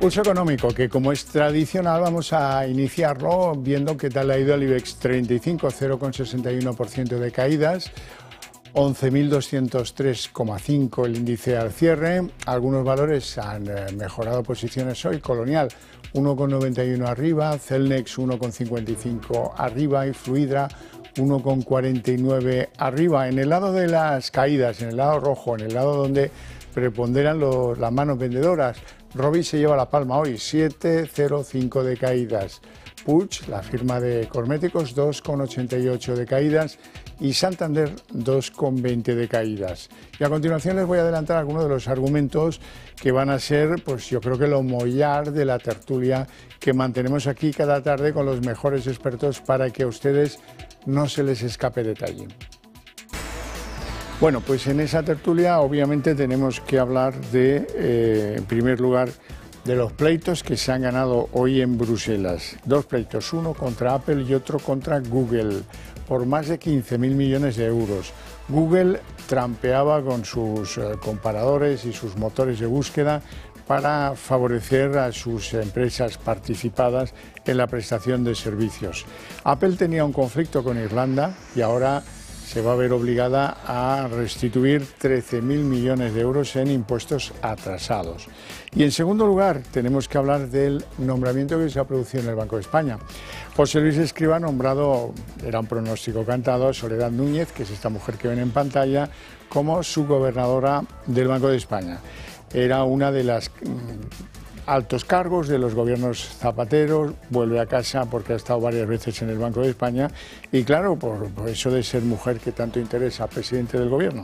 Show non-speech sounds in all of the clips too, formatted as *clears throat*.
Pulso económico, que como es tradicional vamos a iniciarlo viendo qué tal ha ido el IBEX 35, 0,61% de caídas, 11.203,5 el índice al cierre. Algunos valores han eh, mejorado posiciones hoy. Colonial, 1,91 arriba, Celnex 1,55 arriba y Fluidra 1,49 arriba. En el lado de las caídas, en el lado rojo, en el lado donde preponderan las manos vendedoras, Robbie se lleva la palma hoy, 7,05 de caídas. ...Puch, la firma de Corméticos, 2,88 de caídas y Santander 2,20 de caídas. Y a continuación les voy a adelantar algunos de los argumentos que van a ser, pues yo creo que lo mollar de la tertulia que mantenemos aquí cada tarde con los mejores expertos para que a ustedes no se les escape detalle. Bueno, pues en esa tertulia obviamente tenemos que hablar de, eh, en primer lugar, de los pleitos que se han ganado hoy en Bruselas. Dos pleitos, uno contra Apple y otro contra Google, por más de 15.000 mil millones de euros. Google trampeaba con sus eh, comparadores y sus motores de búsqueda para favorecer a sus empresas participadas en la prestación de servicios. Apple tenía un conflicto con Irlanda y ahora se va a ver obligada a restituir 13.000 millones de euros en impuestos atrasados. Y en segundo lugar, tenemos que hablar del nombramiento que se ha producido en el Banco de España. José Luis Escriba ha nombrado, era un pronóstico cantado, a Soledad Núñez, que es esta mujer que ven en pantalla, como su gobernadora del Banco de España. Era una de las altos cargos de los gobiernos zapateros, vuelve a casa porque ha estado varias veces en el Banco de España y claro, por, eso de ser mujer que tanto interesa al presidente del gobierno.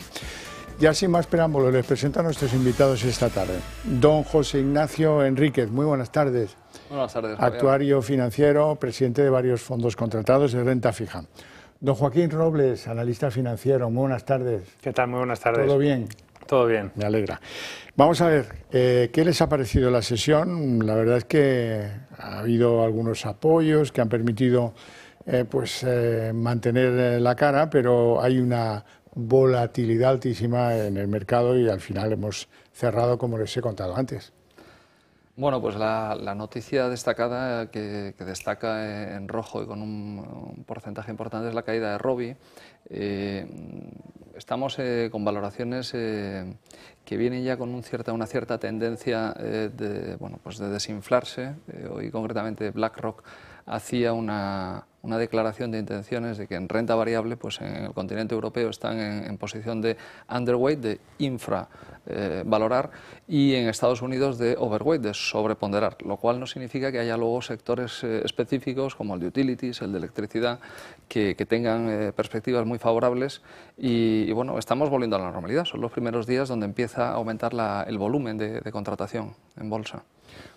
Ya sin más preámbulos, les presento a nuestros invitados esta tarde. Don José Ignacio Enríquez, muy buenas tardes. Buenas tardes. Actuario financiero, presidente de varios fondos contratados de renta fija. Don Joaquín Robles, analista financiero, muy buenas tardes. ¿Qué tal? Muy buenas tardes. ¿Todo bien? Todo bien. Me alegra. Vamos a ver, eh, ¿qué les ha parecido la sesión? La verdad es que ha habido algunos apoyos que han permitido eh, pues, eh, mantener la cara, pero hay una volatilidad altísima en el mercado y al final hemos cerrado como les he contado antes. Bueno, pues la, noticia destacada que, destaca en rojo y con un, porcentaje importante es la caída de robbie eh, estamos eh, con valoraciones eh, que vienen ya con un cierta, una cierta tendencia de, bueno, pues de desinflarse. hoy concretamente BlackRock hacía una una declaración de intenciones de que en renta variable, pues en el continente europeo están en, posición de underweight, de infravalorar, eh, y en Estados Unidos de overweight, de sobreponderar, lo cual no significa que haya luego sectores eh, específicos como el de utilities, el de electricidad, que, tengan eh, perspectivas muy favorables y, bueno, estamos volviendo a la normalidad, son los primeros días donde empieza a aumentar el volumen de, de contratación en bolsa.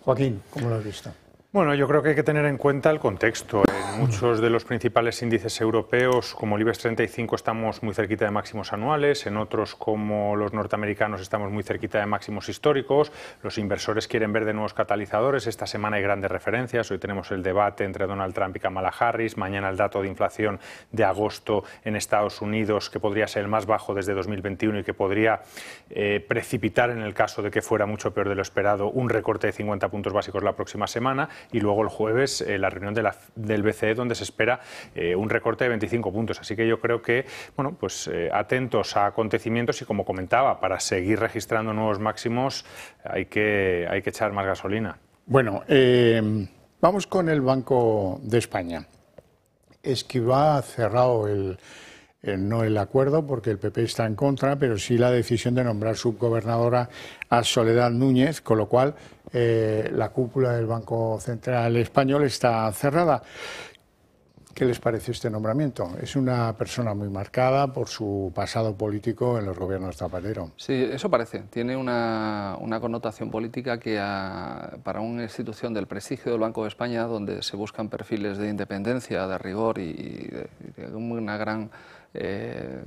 Joaquín, ¿cómo lo has visto? Bueno, yo creo que hay que tener en cuenta el contexto. Muchos de los principales índices europeos, como el IBEX 35, estamos muy cerquita de máximos anuales, en otros como los norteamericanos estamos muy cerquita de máximos históricos, los inversores quieren ver de nuevos catalizadores, esta semana hay grandes referencias, hoy tenemos el debate entre Donald Trump y Kamala Harris, mañana el dato de inflación de agosto en Estados Unidos, que podría ser el más bajo desde 2021 y que podría eh, precipitar en el caso de que fuera mucho peor de lo esperado un recorte de 50 puntos básicos la próxima semana, y luego el jueves eh, la reunión de la, del BCE donde se espera eh, un recorte de 25 puntos. Así que yo creo que, bueno, pues eh, atentos a acontecimientos y como comentaba, para seguir registrando nuevos máximos hay que, hay que echar más gasolina. Bueno, em, vamos con el Banco de España. Esquiva ha cerrado eh, no el acuerdo porque el PP está en contra, pero sí la decisión de nombrar subgobernadora a Soledad Núñez, con lo cual la cúpula del Banco Central Español está cerrada. ¿Qué les parece este nombramiento? Es una persona muy marcada por su pasado político en los gobiernos Zapatero. Sí, eso parece. Tiene una, connotación política que para una institución del prestigio del Banco de España, donde se buscan perfiles de independencia, de rigor y, de, una gran eh,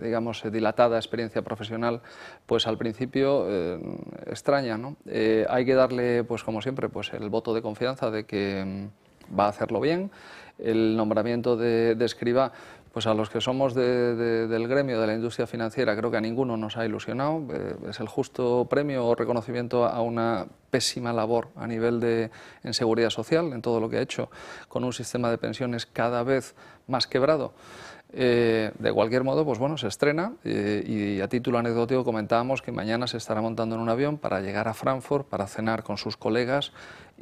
digamos, dilatada experiencia profesional, pues al principio eh, extraña, ¿no? Eh, hay que darle, pues como siempre, pues el voto de confianza de que va a hacerlo bien. El nombramiento de, escriba pues a los que somos del gremio de la industria financiera creo que a ninguno nos ha ilusionado. Eh, es el justo premio o reconocimiento a una pésima labor a nivel de en seguridad social, en todo lo que ha hecho, con un sistema de pensiones cada vez más quebrado. Eh, de cualquier modo, pues bueno, se estrena eh, y a título anecdótico comentábamos que mañana se estará montando en un avión para llegar a Frankfurt, para cenar con sus colegas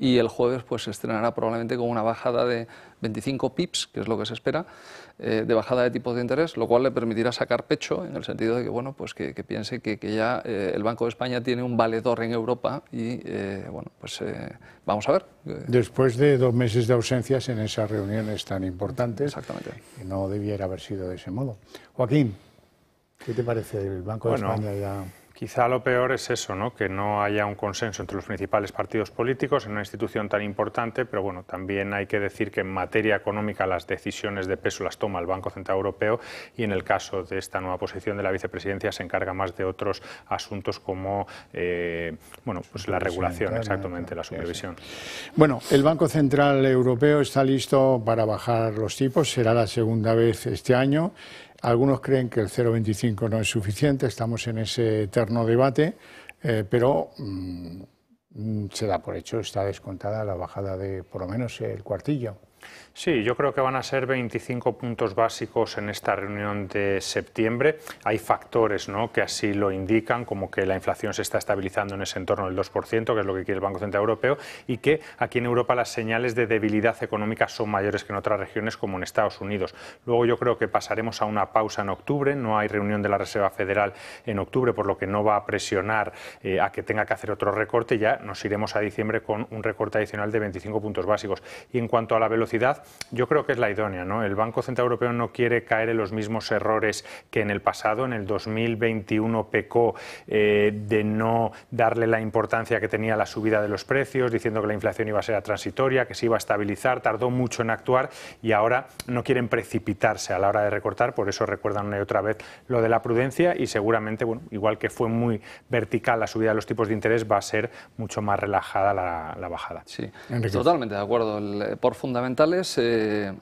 y el jueves pues se estrenará probablemente con una bajada de, 25 pips, que es lo que se espera, eh, de bajada de tipos de interés, lo cual le permitirá sacar pecho en el sentido de que, bueno, pues que, piense que, ya eh, el Banco de España tiene un valedor en Europa y, eh, bueno, pues vamos a ver. Después de dos meses de ausencias en esas reuniones tan importantes, Exactamente. no debiera haber sido de ese modo. Joaquín, ¿qué te parece el Banco de España ya...? Quizá lo peor es eso, ¿no? que no haya un consenso entre los principales partidos políticos en una institución tan importante, pero bueno, también hay que decir que en materia económica las decisiones de peso las toma el Banco Central Europeo y en el caso de esta nueva posición de la vicepresidencia se encarga más de otros asuntos como eh, bueno, pues la regulación, exactamente, la supervisión. Bueno, el Banco Central Europeo está listo para bajar los tipos, será la segunda vez este año. Algunos creen que el 0,25 no es suficiente, estamos en ese eterno debate, eh, pero mm, mm, se da por hecho, está descontada la bajada de por lo menos el cuartillo. Sí, yo creo que van a ser 25 puntos básicos en esta reunión de septiembre. Hay factores ¿no? que así lo indican, como que la inflación se está estabilizando en ese entorno del 2%, que es lo que quiere el Banco Central Europeo, y que aquí en Europa las señales de debilidad económica son mayores que en otras regiones, como en Estados Unidos. Luego yo creo que pasaremos a una pausa en octubre. No hay reunión de la Reserva Federal en octubre, por lo que no va a presionar eh, a que tenga que hacer otro recorte. Ya nos iremos a diciembre con un recorte adicional de 25 puntos básicos. Y en cuanto a la velocidad, yo creo que es la idónea. ¿no? El Banco Central Europeo no quiere caer en los mismos errores que en el pasado. En el 2021 pecó eh, de no darle la importancia que tenía la subida de los precios, diciendo que la inflación iba a ser transitoria, que se iba a estabilizar, tardó mucho en actuar y ahora no quieren precipitarse a la hora de recortar, por eso recuerdan una y otra vez lo de la prudencia y seguramente, igual que fue muy vertical la subida de los tipos de interés, va a ser mucho más relajada la, bajada. Sí, totalmente de acuerdo. Eh, por fundamento ...tales... eh,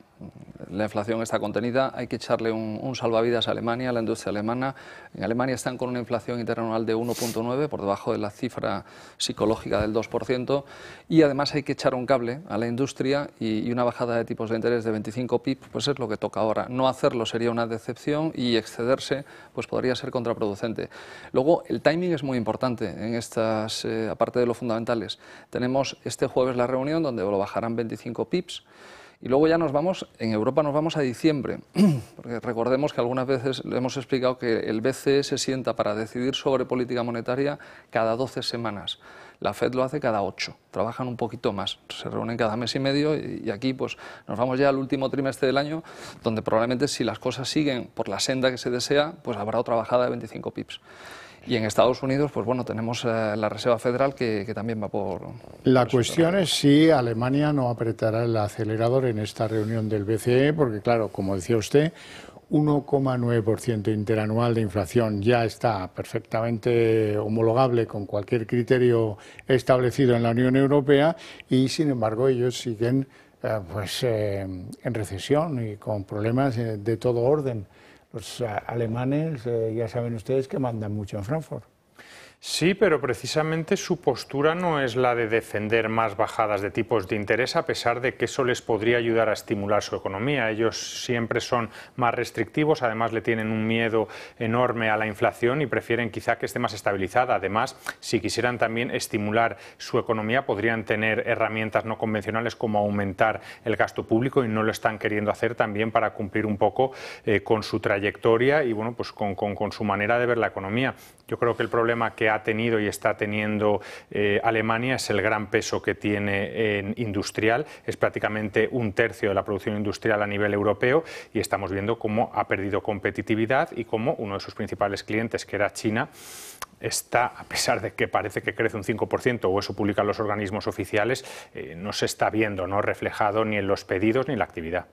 la inflación está contenida, hay que echarle un, salvavidas a Alemania, a la industria alemana. En Alemania están con una inflación interanual de 1.9, por debajo de la cifra psicológica del 2%, y además hay que echar un cable a la industria y, una bajada de tipos de interés de 25 pips, pues es lo que toca ahora. No hacerlo sería una decepción y excederse pues podría ser contraproducente. Luego, el timing es muy importante en estas, eh, aparte de los fundamentales. Tenemos este jueves la reunión donde lo bajarán 25 pips. Y luego ya nos vamos, en Europa nos vamos a diciembre, *clears throat* porque recordemos que algunas veces le hemos explicado que el BCE se sienta para decidir sobre política monetaria cada 12 semanas. La Fed lo hace cada 8, trabajan un poquito más, se reúnen cada mes y medio y aquí pues nos vamos ya al último trimestre del año, donde probablemente si las cosas siguen por la senda que se desea, pues habrá otra bajada de 25 pips. Y en Estados Unidos, pues bueno, tenemos eh, la Reserva Federal que, también va por... La cuestión es si Alemania no apretará el acelerador en esta reunión del BCE, porque claro, como decía usted, 1,9% interanual de inflación ya está perfectamente homologable con cualquier criterio establecido en la Unión Europea y sin embargo ellos siguen eh, pues, eh, en recesión y con problemas de todo orden. Los eh, alemanes, eh, ya saben ustedes, que mandan mucho en Frankfurt. Sí, pero precisamente su postura no es la de defender más bajadas de tipos de interés, a pesar de que eso les podría ayudar a estimular su economía. Ellos siempre son más restrictivos, además le tienen un miedo enorme a la inflación y prefieren quizá que esté más estabilizada. Además, si quisieran también estimular su economía, podrían tener herramientas no convencionales como aumentar el gasto público y no lo están queriendo hacer también para cumplir un poco eh, con su trayectoria y bueno, pues con su manera de ver la economía. Yo creo que el problema que ha tenido y está teniendo eh, Alemania es el gran peso que tiene en industrial. Es prácticamente un tercio de la producción industrial a nivel europeo y estamos viendo cómo ha perdido competitividad y cómo uno de sus principales clientes, que era China, está, a pesar de que parece que crece un 5%, o eso publican los organismos oficiales, eh, no se está viendo ¿no? reflejado ni en los pedidos ni en la actividad.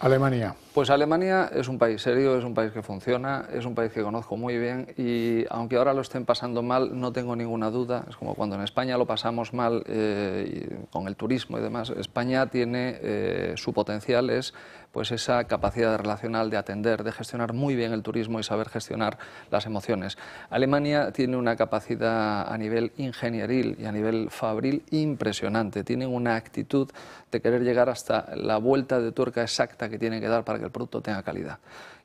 Alemania. Pues Alemania es un país serio, es un país que funciona, es un país que conozco muy bien y aunque ahora lo estén pasando mal, no tengo ninguna duda. Es como cuando en España lo pasamos mal eh, con el turismo y demás. España tiene eh, su potencial, es pues esa capacidad relacional de atender, de gestionar muy bien el turismo y saber gestionar las emociones. Alemania tiene una capacidad a nivel ingenieril y a nivel fabril impresionante. Tienen una actitud de querer llegar hasta la vuelta de tuerca exacta que tiene que dar para que el producto tenga calidad.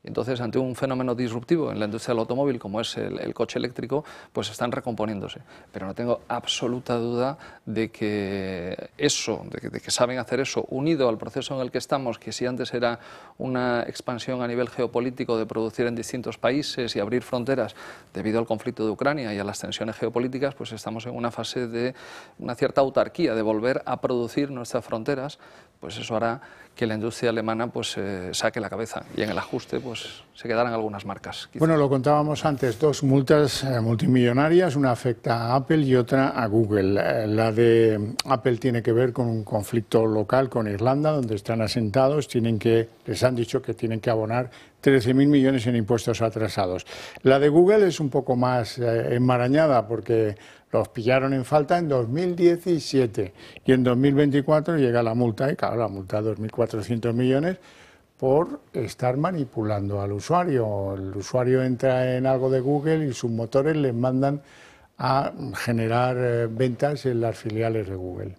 Entonces, ante un fenómeno disruptivo en la industria del automóvil, como es el, coche eléctrico, pues están recomponiéndose. Pero no tengo absoluta duda de que eso, de que saben hacer eso, unido al proceso en el que estamos, que si antes era una expansión a nivel geopolítico de producir en distintos países y abrir fronteras debido al conflicto de Ucrania y a las tensiones geopolíticas, pues estamos en una fase de una cierta autarquía, de volver a producir nuestras fronteras, pues eso hará que la industria alemana pues eh, saque la cabeza y en el ajuste pues se quedarán algunas marcas. Bueno, lo contábamos antes, dos multas eh, multimillonarias, una afecta a Apple y otra a Google. Eh, la de Apple tiene que ver con un conflicto local con Irlanda, donde están asentados, tienen que les han dicho que tienen que abonar 13.000 millones en impuestos atrasados. La de Google es un poco más enmarañada porque los pillaron en falta en 2017 y en 2024 llega la multa, y claro, la multa de 2.400 millones por estar manipulando al usuario. El usuario entra en algo de Google y sus motores les mandan a generar eh, ventas en las filiales de Google.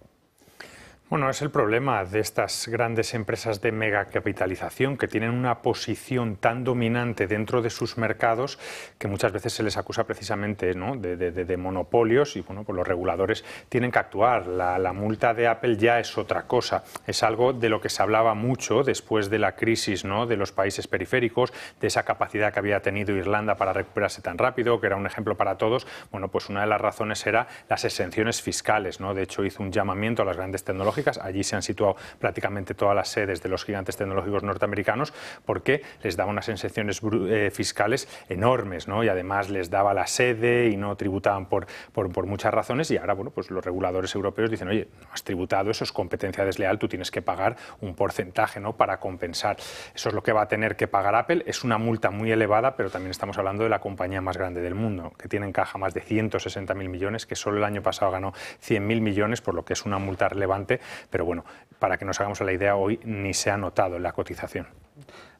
Bueno, es el problema de estas grandes empresas de megacapitalización que tienen una posición tan dominante dentro de sus mercados que muchas veces se les acusa precisamente de, monopolios y bueno, pues los reguladores tienen que actuar. La, multa de Apple ya es otra cosa. Es algo de lo que se hablaba mucho después de la crisis ¿no? de los países periféricos, de esa capacidad que había tenido Irlanda para recuperarse tan rápido, que era un ejemplo para todos. Bueno, pues una de las razones era las exenciones fiscales. ¿no? De hecho, hizo un llamamiento a las grandes tecnologías. Allí se han situado prácticamente todas las sedes de los gigantes tecnológicos norteamericanos porque les daba unas exenciones eh, fiscales enormes ¿no? y además les daba la sede y no tributaban por, por, muchas razones y ahora bueno, pues los reguladores europeos dicen, oye, no has tributado, eso es competencia desleal, tú tienes que pagar un porcentaje ¿no? para compensar. Eso es lo que va a tener que pagar Apple, es una multa muy elevada, pero también estamos hablando de la compañía más grande del mundo, que tiene en caja más de 160.000 millones, que solo el año pasado ganó 100.000 millones, por lo que es una multa relevante pero bueno, para que nos hagamos la idea, hoy ni se ha notado la cotización.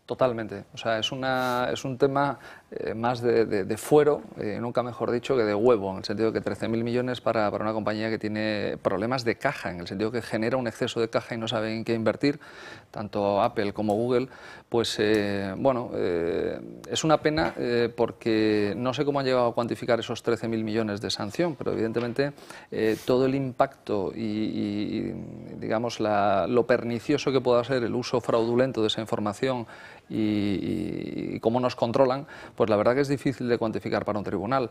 Totalmente. O sea, es, una, es un tema eh, más de, fuero, eh, nunca mejor dicho, que de huevo, en el sentido de que 13.000 millones para, para, una compañía que tiene problemas de caja, en el sentido de que genera un exceso de caja y no sabe en qué invertir, tanto Apple como Google, pues eh, bueno, es una pena porque no sé cómo han llegado a cuantificar esos 13.000 millones de sanción, pero evidentemente todo el impacto y, digamos, lo pernicioso que pueda ser el uso fraudulento de esa información, y, cómo nos controlan, pues la verdad que es difícil de cuantificar para un tribunal.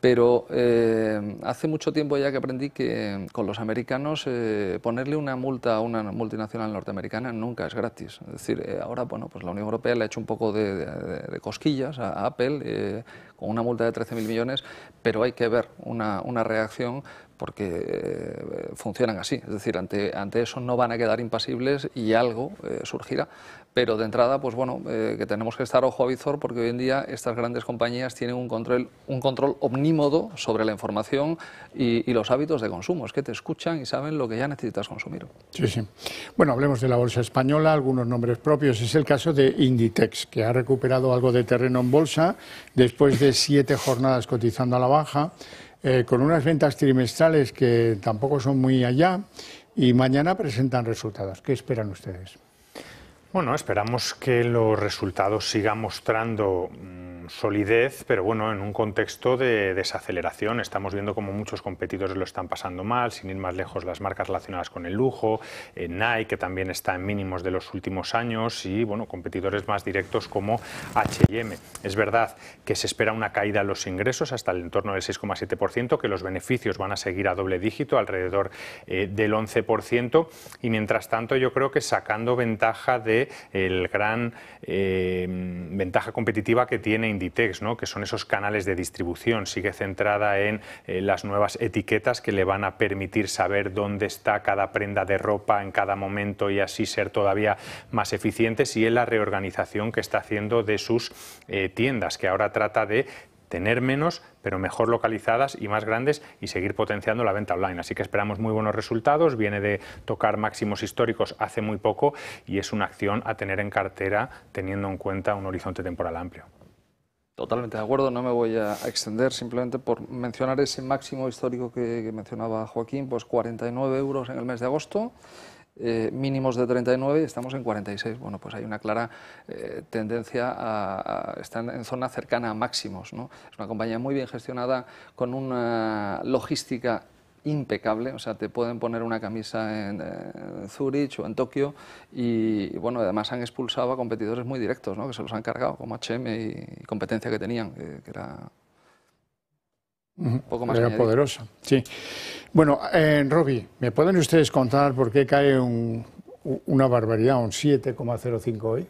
Pero eh, hace mucho tiempo ya que aprendí que con los americanos eh, ponerle una multa a una multinacional norteamericana nunca es gratis. Es decir, eh, ahora bueno, pues la Unión Europea le ha hecho un poco de, cosquillas a, Apple con una multa de 13.000 millones, pero hay que ver una, reacción porque funcionan así. Es decir, ante, eso no van a quedar impasibles y algo surgirá pero de entrada, pues bueno, eh, que tenemos que estar ojo a visor porque hoy en día estas grandes compañías tienen un control, un control omnímodo sobre la información y, los hábitos de consumo. Es que te escuchan y saben lo que ya necesitas consumir. Sí, sí. Bueno, hablemos de la bolsa española, algunos nombres propios. Es el caso de Inditex, que ha recuperado algo de terreno en bolsa después de siete jornadas cotizando a la baja. Eh, con unas ventas trimestrales que tampoco son muy allá y mañana presentan resultados. ¿Qué esperan ustedes? Bueno, esperamos que los resultados sigan mostrando mm, solidez, pero bueno, en un contexto de desaceleración. Estamos viendo como muchos competidores lo están pasando mal, sin ir más lejos las marcas relacionadas con el lujo, eh, Nike, que también está en mínimos de los últimos años, y bueno, competidores más directos como HM. Es verdad que se espera una caída en los ingresos hasta el entorno del 6,7%, que los beneficios van a seguir a doble dígito, alrededor eh, del 11%, y mientras tanto yo creo que sacando ventaja de la gran eh, ventaja competitiva que tiene ¿no? que son esos canales de distribución. Sigue centrada en eh, las nuevas etiquetas que le van a permitir saber dónde está cada prenda de ropa en cada momento y así ser todavía más eficientes. Y en la reorganización que está haciendo de sus eh, tiendas, que ahora trata de tener menos, pero mejor localizadas y más grandes y seguir potenciando la venta online. Así que esperamos muy buenos resultados. Viene de tocar máximos históricos hace muy poco y es una acción a tener en cartera teniendo en cuenta un horizonte temporal amplio. Totalmente de acuerdo, no me voy a extender simplemente por mencionar ese máximo histórico que, mencionaba Joaquín, pues 49 euros en el mes de agosto. Eh, mínimos de 39 y estamos en 46. Bueno, pues hay una clara eh, tendencia a, estar en zona cercana a máximos. ¿no? Es una compañía muy bien gestionada, con una logística impecable, o sea, te pueden poner una camisa en, eh, Zurich o en Tokio y, bueno, además han expulsado a competidores muy directos, ¿no? que se los han cargado, como HM y, competencia que tenían, que, era un poco más Era poderosa, sí. Bueno, en eh, Robbie, ¿me pueden ustedes contar por qué cae una barbaridad, un 7,05 hoy?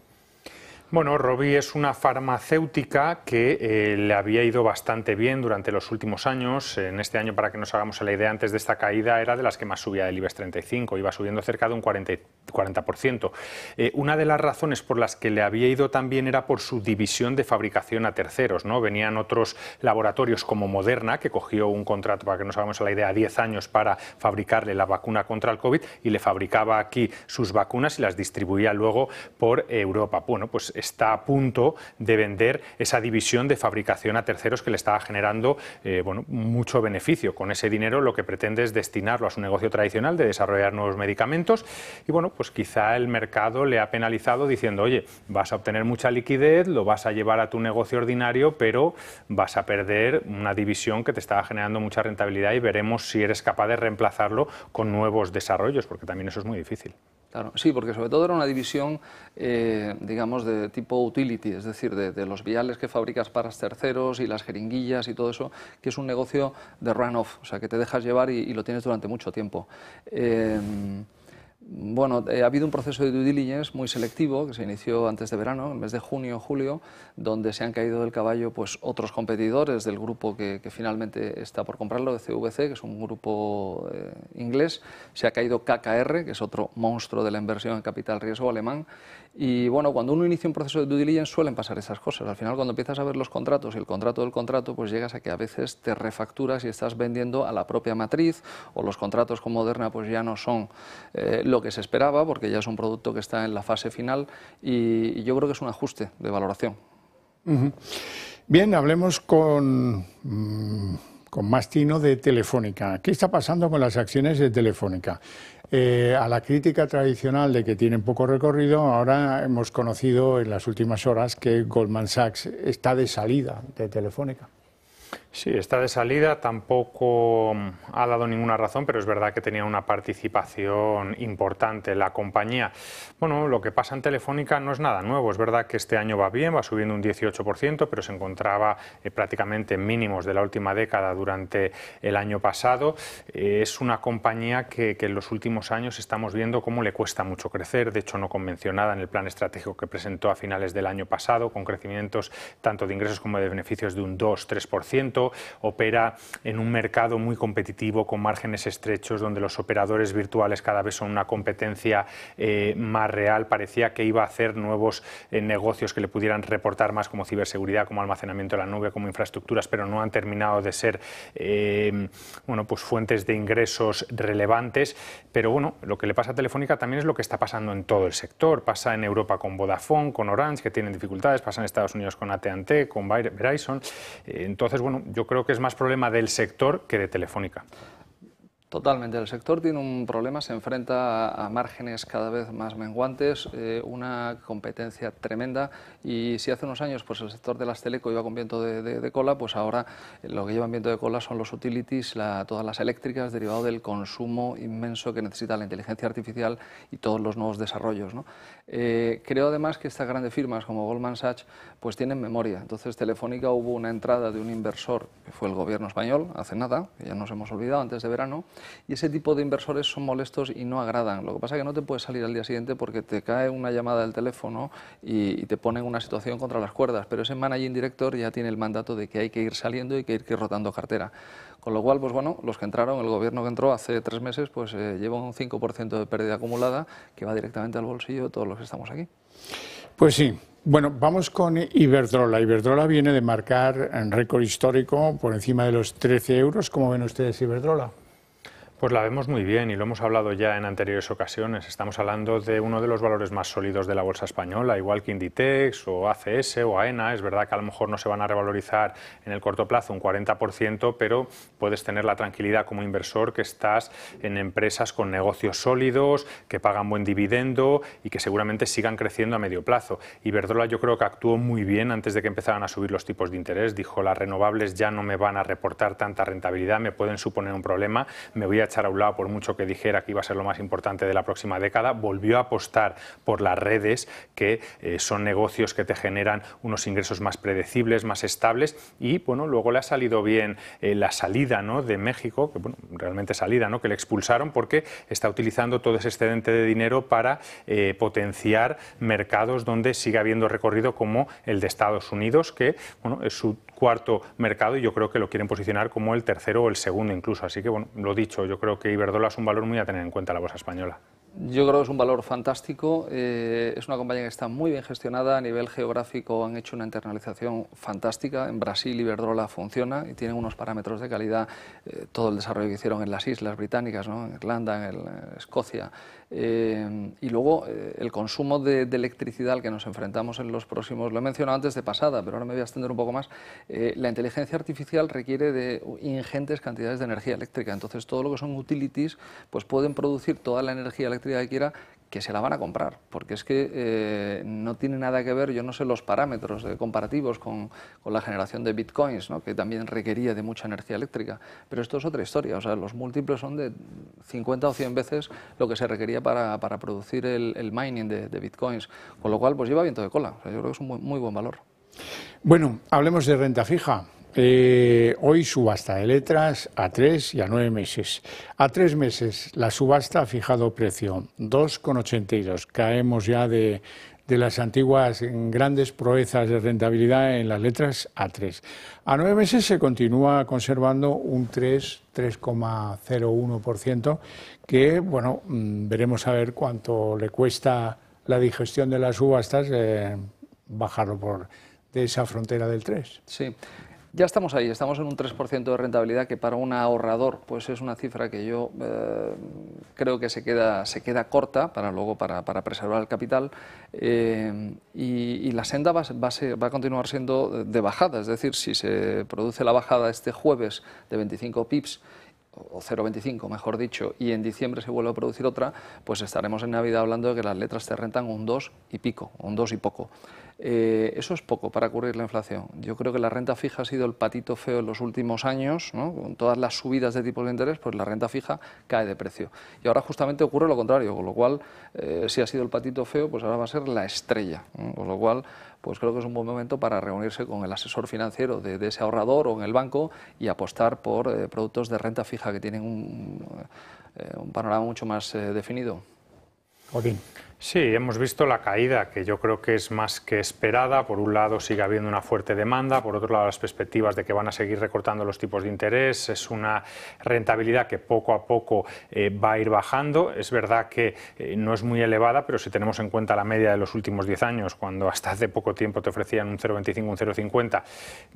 Bueno, Robi es una farmacéutica que eh, le había ido bastante bien durante los últimos años. En este año, para que nos hagamos la idea, antes de esta caída era de las que más subía el IBEX 35, iba subiendo cerca de un 40%. 40%. Eh, una de las razones por las que le había ido tan bien era por su división de fabricación a terceros. ¿no? Venían otros laboratorios como Moderna, que cogió un contrato, para que nos hagamos la idea, a 10 años para fabricarle la vacuna contra el COVID y le fabricaba aquí sus vacunas y las distribuía luego por Europa. Bueno, pues está a punto de vender esa división de fabricación a terceros que le estaba generando eh, mucho beneficio. Con ese dinero lo que pretende es destinarlo a su negocio tradicional de desarrollar nuevos medicamentos y bueno, pues quizá el mercado le ha penalizado diciendo, oye, vas a obtener mucha liquidez, lo vas a llevar a tu negocio ordinario, pero vas a perder una división que te estaba generando mucha rentabilidad y veremos si eres capaz de reemplazarlo con nuevos desarrollos, porque también eso es muy difícil. Claro, sí, porque sobre todo era una división, eh, digamos, de tipo utility, es decir, de, los viales que fabricas para terceros y las jeringuillas y todo eso, que es un negocio de run-off, o sea, que te dejas llevar y, lo tienes durante mucho tiempo. Eh, bueno, eh, ha habido un proceso de due diligence muy selectivo que se inició antes de verano, en el mes de junio, o julio, donde se han caído del caballo pues, otros competidores del grupo que, finalmente está por comprarlo, de CVC, que es un grupo eh, inglés. Se ha caído KKR, que es otro monstruo de la inversión en capital riesgo alemán, y bueno, cuando uno inicia un proceso de due diligence suelen pasar esas cosas. Al final, cuando empiezas a ver los contratos y el contrato del contrato, pues llegas a que a veces te refacturas y estás vendiendo a la propia matriz o los contratos con Moderna pues ya no son eh, lo que se esperaba porque ya es un producto que está en la fase final y, yo creo que es un ajuste de valoración. Bien, hablemos con... Mm, con Mastino de Telefónica. ¿Qué está pasando con las acciones de Telefónica? Eh, a la crítica tradicional de que tienen poco recorrido, ahora hemos conocido en las últimas horas que Goldman Sachs está de salida de Telefónica. Sí, está de salida, tampoco mm, ha dado ninguna razón, pero es verdad que tenía una participación importante la compañía. Bueno, lo que pasa en Telefónica no es nada nuevo, es verdad que este año va bien, va subiendo un 18%, pero se encontraba eh, prácticamente en mínimos de la última década durante el año pasado. Eh, es una compañía que, que, en los últimos años estamos viendo cómo le cuesta mucho crecer, de hecho no convencionada en el plan estratégico que presentó a finales del año pasado, con crecimientos tanto de ingresos como de beneficios de un 2-3% opera en un mercado muy competitivo con márgenes estrechos donde los operadores virtuales cada vez son una competencia eh, más real. Parecía que iba a hacer nuevos eh, negocios que le pudieran reportar más como ciberseguridad, como almacenamiento de la nube, como infraestructuras, pero no han terminado de ser eh, bueno, pues fuentes de ingresos relevantes. Pero bueno, lo que le pasa a Telefónica también es lo que está pasando en todo el sector. Pasa en Europa con Vodafone, con Orange, que tienen dificultades, pasa en Estados Unidos con AT&T, con Verizon. Entonces, bueno, yo creo que es más problema del sector que de Telefónica. Totalmente. El sector tiene un problema, se enfrenta a, márgenes cada vez más menguantes, eh, una competencia tremenda y si hace unos años pues el sector de las teleco iba con viento de, cola, pues ahora lo que llevan viento de cola son los utilities, todas las eléctricas, derivado del consumo inmenso que necesita la inteligencia artificial y todos los nuevos desarrollos. Eh, creo además que estas grandes firmas como Goldman Sachs pues tienen memoria. Entonces Telefónica hubo una entrada de un inversor, que fue el gobierno español, hace nada, ya nos hemos olvidado, antes de verano, y ese tipo de inversores son molestos y no agradan. Lo que pasa es que no te puedes salir al día siguiente porque te cae una llamada del teléfono y, te ponen una situación contra las cuerdas, pero ese managing director ya tiene el mandato de que hay que ir saliendo y que hay que ir rotando cartera. Con lo cual, pues bueno, los que entraron, el gobierno que entró hace tres meses, pues llevan eh, lleva un 5% de pérdida acumulada que va directamente al bolsillo de todos los que estamos aquí. Pues sí. Bueno, vamos con Iberdrola. Iberdrola viene de marcar en récord histórico por encima de los 13 euros. ¿Cómo ven ustedes Iberdrola? Pues la vemos muy bien y lo hemos hablado ya en anteriores ocasiones. Estamos hablando de uno de los valores más sólidos de la bolsa española, igual que Inditex o ACS o AENA. E es verdad que a lo mejor no se van a revalorizar en el corto plazo un 40%, pero puedes tener la tranquilidad como inversor que estás en empresas con negocios sólidos, que pagan buen dividendo y que seguramente sigan creciendo a medio plazo. Iberdrola yo creo que actuó muy bien antes de que empezaran a subir los tipos de interés. Dijo, las renovables ya no me van a reportar tanta rentabilidad, me pueden suponer un problema, me voy a echar a un lado, por mucho que dijera que iba a ser lo más importante de la próxima década, volvió a apostar por las redes, que eh, son negocios que te generan unos ingresos más predecibles, más estables, y bueno, luego le ha salido bien eh, la salida ¿no? de México, que bueno, realmente salida, ¿no? que le expulsaron porque está utilizando todo ese excedente de dinero para eh, potenciar mercados donde sigue habiendo recorrido como el de Estados Unidos, que bueno, es su cuarto mercado y yo creo que lo quieren posicionar como el tercero o el segundo incluso. Así que, bueno, lo dicho, yo creo que Iberdrola es un valor muy a tener en cuenta la bolsa española. Yo creo que es un valor fantástico. Eh, es una compañía que está muy bien gestionada. A nivel geográfico han hecho una internalización fantástica. En Brasil Iberdrola funciona y tienen unos parámetros de calidad. Eh, todo el desarrollo que hicieron en las islas británicas, en Irlanda, en Escocia, eh, y luego eh, el consumo de, electricidad al que nos enfrentamos en los próximos, lo he mencionado antes de pasada, pero ahora me voy a extender un poco más, eh, la inteligencia artificial requiere de ingentes cantidades de energía eléctrica, entonces todo lo que son utilities pues pueden producir toda la energía eléctrica que quiera que se la van a comprar, porque es que eh, no tiene nada que ver, yo no sé los parámetros de comparativos con, con, la generación de bitcoins, que también requería de mucha energía eléctrica, pero esto es otra historia, o sea, los múltiples son de 50 o 100 veces lo que se requería para, producir el, mining de, bitcoins, con lo cual pues lleva viento de cola, yo creo que es un muy buen valor. Bueno, hablemos de renta fija. Eh, hoy subasta de letras a tres y a nueve meses. A tres meses la subasta ha fijado precio 2,82. Caemos ya de, las antiguas grandes proezas de rentabilidad en las letras a tres. A nueve meses se continúa conservando un 3, 3,01%, que bueno, mm, veremos a ver cuánto le cuesta la digestión de las subastas eh, bajarlo por de esa frontera del 3. Sí. Ya estamos ahí, estamos en un 3% de rentabilidad que para un ahorrador pues es una cifra que yo eh, creo que se queda, se queda corta para luego para, preservar el capital eh, y, la senda va, a va, a continuar siendo de bajada, es decir, si se produce la bajada este jueves de 25 pips o 0,25 mejor dicho, y en diciembre se vuelve a producir otra, pues estaremos en Navidad hablando de que las letras te rentan un 2 y pico, un 2 y poco. Eh, eso es poco para cubrir la inflación. Yo creo que la renta fija ha sido el patito feo en los últimos años, con todas las subidas de tipos de interés, pues la renta fija cae de precio. Y ahora justamente ocurre lo contrario, con lo cual, eh, si ha sido el patito feo, pues ahora va a ser la estrella. Con lo cual, pues creo que es un buen momento para reunirse con el asesor financiero de, ese ahorrador o en el banco y apostar por eh, productos de renta fija que tienen un, un panorama mucho más definido. Joaquín. Sí, hemos visto la caída, que yo creo que es más que esperada. Por un lado sigue habiendo una fuerte demanda, por otro lado las perspectivas de que van a seguir recortando los tipos de interés, es una rentabilidad que poco a poco eh, va a ir bajando. Es verdad que eh, no es muy elevada, pero si tenemos en cuenta la media de los últimos 10 años, cuando hasta hace poco tiempo te ofrecían un 0,25, un 0,50,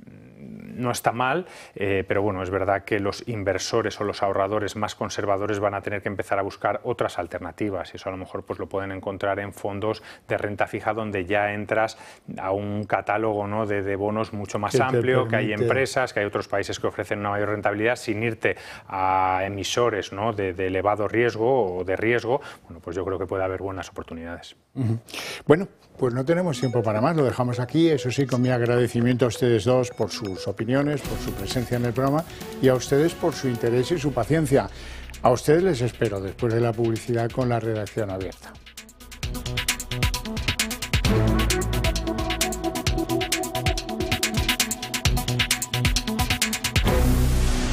mm, no está mal, eh, pero bueno, es verdad que los inversores o los ahorradores más conservadores van a tener que empezar a buscar otras alternativas y eso a lo mejor pues lo pueden encontrar encontrar en fondos de renta fija donde ya entras a un catálogo ¿no? de, bonos mucho más amplio, que hay empresas, que hay otros países que ofrecen una mayor rentabilidad sin irte a emisores ¿no? de, elevado riesgo o de riesgo, bueno, pues yo creo que puede haber buenas oportunidades. Bueno, pues no tenemos tiempo para más, lo dejamos aquí. Eso sí, con mi agradecimiento a ustedes dos por sus opiniones, por su presencia en el programa y a ustedes por su interés y su paciencia. A ustedes les espero después de la publicidad con la redacción abierta.